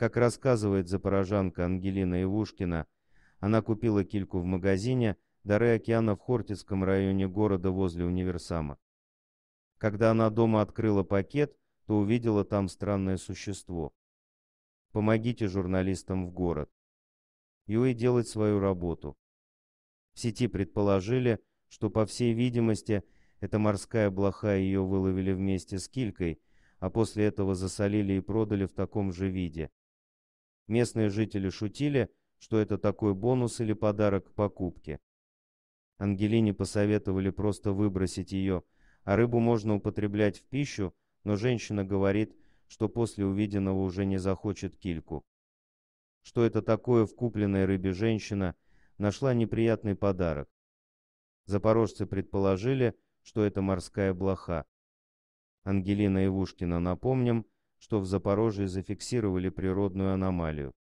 Как рассказывает запорожанка Ангелина Ивушкина, она купила кильку в магазине «Дары океана» в Хортицком районе города возле универсама. Когда она дома открыла пакет, то увидела там странное существо. Помогите журналистам в город. Юэй делать свою работу. В сети предположили, что, по всей видимости, эта морская блоха ее выловили вместе с килькой, а после этого засолили и продали в таком же виде. Местные жители шутили, что это такой бонус или подарок к покупке. Ангелине посоветовали просто выбросить ее, а рыбу можно употреблять в пищу, но женщина говорит, что после увиденного уже не захочет кильку. Что это такое в купленной рыбе женщина, нашла неприятный подарок. Запорожцы предположили, что это морская блоха. Ангелина Ивушкина, напомним, что в Запорожье зафиксировали природную аномалию.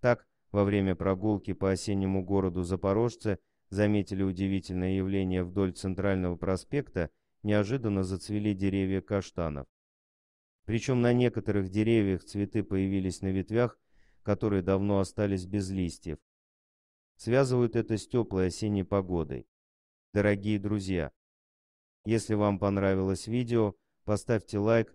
Так, во время прогулки по осеннему городу запорожцы заметили удивительное явление вдоль центрального проспекта, неожиданно зацвели деревья каштанов. Причем на некоторых деревьях цветы появились на ветвях, которые давно остались без листьев. Связывают это с теплой осенней погодой. Дорогие друзья, если вам понравилось видео, поставьте лайк,